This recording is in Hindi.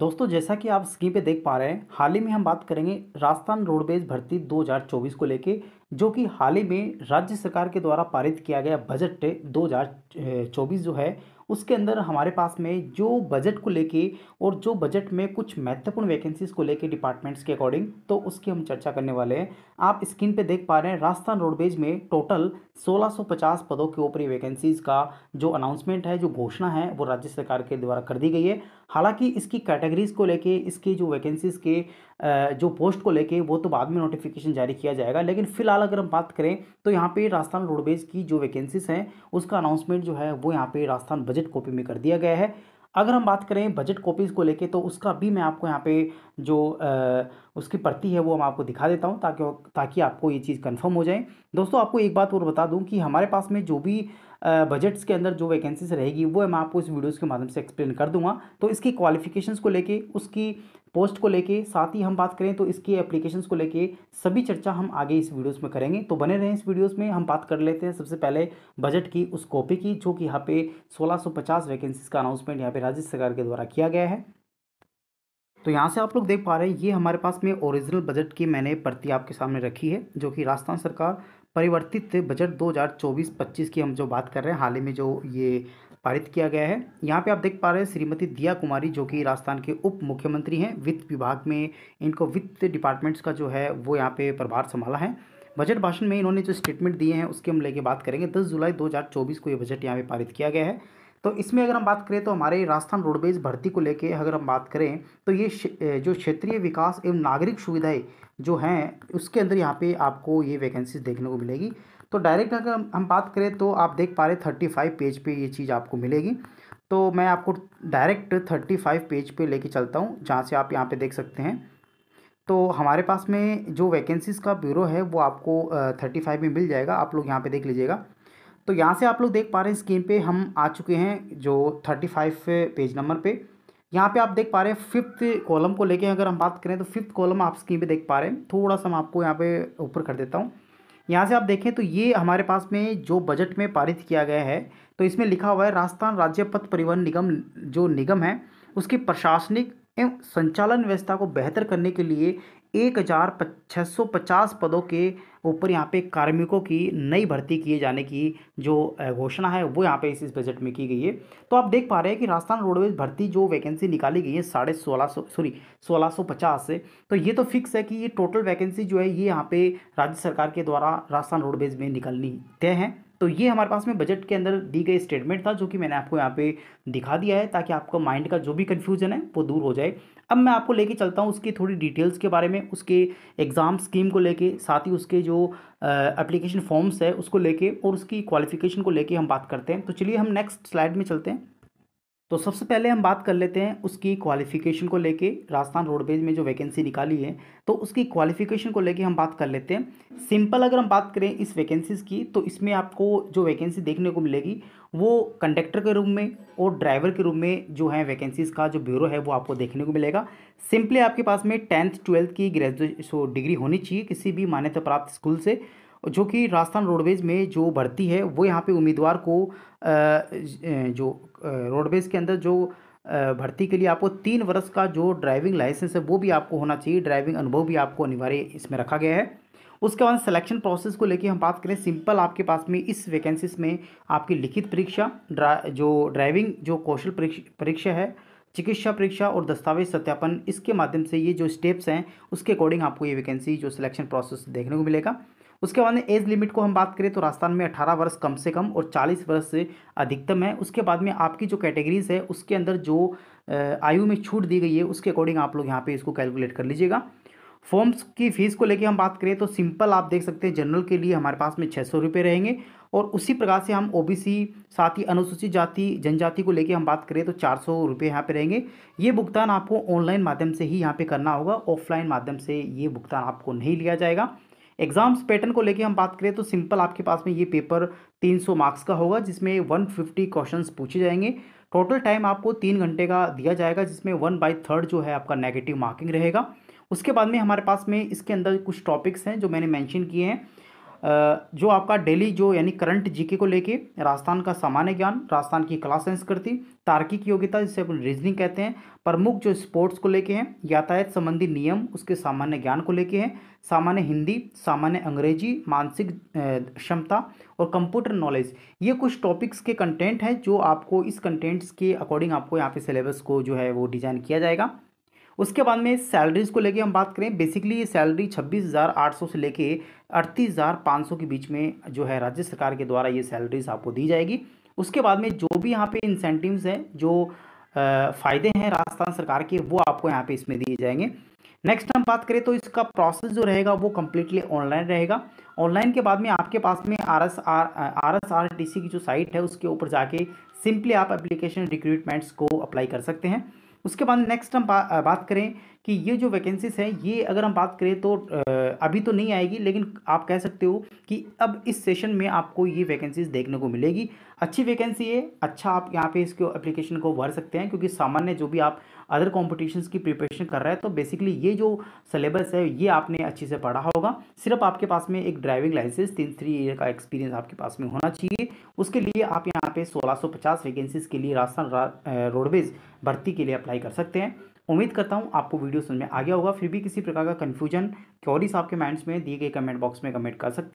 दोस्तों जैसा कि आप स्क्रीन पे देख पा रहे हैं हाल ही में हम बात करेंगे राजस्थान रोडवेज भर्ती 2024 को लेके जो कि हाल ही में राज्य सरकार के द्वारा पारित किया गया बजट 2024 जो है उसके अंदर हमारे पास में जो बजट को लेके और जो बजट में कुछ महत्वपूर्ण वैकेंसीज को लेके डिपार्टमेंट्स के अकॉर्डिंग तो उसकी हम चर्चा करने वाले हैं आप स्क्रीन पे देख पा रहे हैं राजस्थान रोडवेज में टोटल 1650 पदों के ऊपरी वैकेंसीज का जो अनाउंसमेंट है जो घोषणा है वो राज्य सरकार के द्वारा कर दी गई है हालांकि इसकी कैटेगरीज को लेके इसकी जो वैकेंसीज के जो पोस्ट को लेके वो तो बाद में नोटिफिकेशन जारी किया जाएगा लेकिन फिलहाल अगर हम बात करें तो यहाँ पे राजस्थान रोडवेज की जो वैकेंसीज हैं उसका अनाउंसमेंट जो है वो यहाँ पे राजस्थान बजट कॉपी में कर दिया गया है अगर हम बात करें बजट कॉपीज़ को लेके तो उसका भी मैं आपको यहाँ पे जो आ, उसकी प्रति है वो हम आपको दिखा देता हूँ ताकि ताकि आपको ये चीज़ कंफर्म हो जाए दोस्तों आपको एक बात और बता दूँ कि हमारे पास में जो भी बजट्स के अंदर जो वैकेंसीज रहेगी वो मैं आपको इस वीडियोज़ के माध्यम से एक्सप्लेन कर दूंगा तो इसकी क्वालिफिकेशंस को लेके उसकी पोस्ट को लेके साथ ही हम बात करें तो इसकी एप्लीकेशंस को लेके सभी चर्चा हम आगे इस वीडियोस में करेंगे तो बने रहें इस वीडियोस में हम बात कर लेते हैं सबसे पहले बजट की उस कॉपी की जो कि यहाँ पे 1650 वैकेंसीज का अनाउंसमेंट यहाँ पे राज्य सरकार के द्वारा किया गया है तो यहाँ से आप लोग देख पा रहे हैं ये हमारे पास में ओरिजिनल बजट की मैंने प्रति आपके सामने रखी है जो कि राजस्थान सरकार परिवर्तित बजट 2024-25 की हम जो बात कर रहे हैं हाल ही में जो ये पारित किया गया है यहाँ पे आप देख पा रहे हैं श्रीमती दिया कुमारी जो कि राजस्थान के उप मुख्यमंत्री हैं वित्त विभाग में इनको वित्त डिपार्टमेंट्स का जो है वो यहाँ पे प्रभार संभाला है बजट भाषण में इन्होंने जो स्टेटमेंट दिए हैं उसके हम लेके बात करेंगे दस जुलाई दो को ये बजट यहाँ पर पारित किया गया है तो इसमें अगर हम बात करें तो हमारे राजस्थान रोडवेज भर्ती को लेके अगर हम बात करें तो ये जो क्षेत्रीय विकास एवं नागरिक सुविधाएँ जो हैं उसके अंदर यहाँ पे आपको ये वैकेंसीज देखने को मिलेगी तो डायरेक्ट अगर हम बात करें तो आप देख पा रहे थर्टी फाइव पेज पे ये चीज़ आपको मिलेगी तो मैं आपको डायरेक्ट थर्टी फाइव पेज पे ले चलता हूँ जहाँ से आप यहाँ पर देख सकते हैं तो हमारे पास में जो वैकेंसीज़ का ब्यूरो है वो आपको थर्टी फाइव में मिल जाएगा आप लोग यहाँ पे देख लीजिएगा तो यहाँ से आप लोग देख पा रहे हैं स्क्रीन पे हम आ चुके हैं जो थर्टी फाइव पेज नंबर पे यहाँ पे आप देख पा रहे हैं फिफ्थ कॉलम को लेके अगर हम बात करें तो फिफ्थ कॉलम आप स्क्रीन पे देख पा रहे हैं थोड़ा सा मैं आपको यहाँ पे ऊपर कर देता हूँ यहाँ से आप देखें तो ये हमारे पास में जो बजट में पारित किया गया है तो इसमें लिखा हुआ है राजस्थान राज्य पथ परिवहन निगम जो निगम है उसकी प्रशासनिक एवं संचालन व्यवस्था को बेहतर करने के लिए एक हज़ार छः सौ पचास पदों के ऊपर यहाँ पे कार्मिकों की नई भर्ती किए जाने की जो घोषणा है वो यहाँ पे इस इस बजट में की गई है तो आप देख पा रहे हैं कि राजस्थान रोडवेज भर्ती जो वैकेंसी निकाली गई है साढ़े सोलह सौ सॉरी सोलह सौ पचास से तो ये तो फिक्स है कि ये टोटल वैकेंसी जो है ये यहाँ पे राज्य सरकार के द्वारा राजस्थान रोडवेज में निकलनी तय है तो ये हमारे पास में बजट के अंदर दी गई स्टेटमेंट था जो कि मैंने आपको यहाँ पे दिखा दिया है ताकि आपका माइंड का जो भी कन्फ्यूजन है वो दूर हो जाए अब मैं आपको लेके चलता हूँ उसकी थोड़ी डिटेल्स के बारे में उसके एग्ज़ाम स्कीम को लेके साथ ही उसके जो एप्लीकेशन फॉर्म्स है उसको लेके और उसकी क्वालिफिकेशन को लेके हम बात करते हैं तो चलिए हम नेक्स्ट स्लाइड में चलते हैं तो सबसे पहले हम बात कर लेते हैं उसकी क्वालिफिकेशन को लेके राजस्थान रोडवेज में जो वैकेंसी निकाली है तो उसकी क्वालिफिकेशन को लेके हम बात कर लेते हैं सिंपल अगर हम बात करें इस वैकेंसीज़ की तो इसमें आपको जो वैकेंसी देखने को मिलेगी वो कंडक्टर के रूम में और ड्राइवर के रूम में जो है वैकेंसीज़ का जो ब्यूरो है वो आपको देखने को मिलेगा सिंपली आपके पास में टेंथ ट्वेल्थ की ग्रेजुएशन डिग्री होनी चाहिए किसी भी मान्यता प्राप्त स्कूल से जो कि राजस्थान रोडवेज़ में जो भर्ती है वो यहाँ पे उम्मीदवार को जो रोडवेज़ के अंदर जो भर्ती के लिए आपको तीन वर्ष का जो ड्राइविंग लाइसेंस है वो भी आपको होना चाहिए ड्राइविंग अनुभव भी आपको अनिवार्य इसमें रखा गया है उसके बाद सिलेक्शन प्रोसेस को लेकर हम बात करें सिंपल आपके पास में इस वैकेंसीज में आपकी लिखित परीक्षा ड्रा जो ड्राइविंग जो कौशल परीक्षा है चिकित्सा परीक्षा और दस्तावेज सत्यापन इसके माध्यम से ये जो स्टेप्स हैं उसके अकॉर्डिंग आपको ये वैकेंसी जो सिलेक्शन प्रोसेस देखने को मिलेगा उसके बाद में एज लिमिट को हम बात करें तो राजस्थान में अठारह वर्ष कम से कम और चालीस वर्ष से अधिकतम है उसके बाद में आपकी जो कैटेगरीज है उसके अंदर जो आयु में छूट दी गई है उसके अकॉर्डिंग आप लोग यहाँ पे इसको कैलकुलेट कर लीजिएगा फॉर्म्स की फ़ीस को लेके हम बात करें तो सिंपल आप देख सकते हैं जनरल के लिए हमारे पास में छः सौ रुपये रहेंगे और उसी प्रकार से हम ओबीसी साथ ही अनुसूचित जाति जनजाति को लेके हम बात करें तो चार सौ रुपये यहाँ पर रहेंगे ये भुगतान आपको ऑनलाइन माध्यम से ही यहाँ पर करना होगा ऑफलाइन माध्यम से ये भुगतान आपको नहीं लिया जाएगा एग्जाम्स पैटर्न को लेके हम बात करें तो सिंपल आपके पास में ये पेपर 300 मार्क्स का होगा जिसमें 150 क्वेश्चन पूछे जाएंगे टोटल टाइम आपको तीन घंटे का दिया जाएगा जिसमें वन बाई थर्ड जो है आपका नेगेटिव मार्किंग रहेगा उसके बाद में हमारे पास में इसके अंदर कुछ टॉपिक्स हैं जो मैंने मैंशन किए हैं जो आपका डेली जो यानी करंट जीके को लेके राजस्थान का सामान्य ज्ञान राजस्थान की कला संस्कृति तार्किक योग्यता जिसे अपन रीजनिंग कहते हैं प्रमुख जो स्पोर्ट्स को लेके हैं यातायात संबंधी नियम उसके सामान्य ज्ञान को लेके हैं सामान्य हिंदी सामान्य अंग्रेजी मानसिक क्षमता और कंप्यूटर नॉलेज ये कुछ टॉपिक्स के कंटेंट हैं जो आपको इस कंटेंट्स के अकॉर्डिंग आपको यहाँ पे सिलेबस को जो है वो डिज़ाइन किया जाएगा उसके बाद में सैलरीज़ को लेके हम बात करें बेसिकली ये सैलरी 26,800 से लेके 38,500 के बीच में जो है राज्य सरकार के द्वारा ये सैलरीज आपको दी जाएगी उसके बाद में जो भी यहाँ पे इंसेंटिव्स हैं जो फ़ायदे हैं राजस्थान सरकार के वो आपको यहाँ पे इसमें दिए जाएंगे नेक्स्ट हम बात करें तो इसका प्रोसेस जो रहेगा वो कम्प्लीटली ऑनलाइन रहेगा ऑनलाइन के बाद में आपके पास में R S R R S R T C की जो साइट है उसके ऊपर जाके सिंपली आप एप्लीकेशन रिक्रूटमेंट्स को अप्लाई कर सकते हैं उसके बाद नेक्स्ट हम बात करें कि ये जो वैकेंसीज हैं ये अगर हम बात करें तो अभी तो नहीं आएगी लेकिन आप कह सकते हो कि अब इस सेशन में आपको ये वैकेंसीज देखने को मिलेगी अच्छी वैकेंसी है अच्छा आप यहाँ पे इसके एप्लीकेशन को भर सकते हैं क्योंकि सामान्य जो भी आप अदर कॉम्पिटिशन्स की प्रिपरेशन कर रहे हैं तो बेसिकली ये जो सिलेबस है ये आपने अच्छे से पढ़ा होगा सिर्फ आपके पास में एक ड्राइविंग लाइसेंस तीन थ्री ईयर का एक्सपीरियंस आपके पास में होना चाहिए उसके लिए आप यहाँ पे 1650 वैकेंसीज के लिए राजस्थान रोडवेज भर्ती के लिए अप्लाई कर सकते हैं उम्मीद करता हूँ आपको वीडियो समझ में आ गया होगा फिर भी किसी प्रकार का कन्फ्यूजन क्योरीस आपके माइंड्स में दिए गए कमेंट बॉक्स में कमेंट कर सकते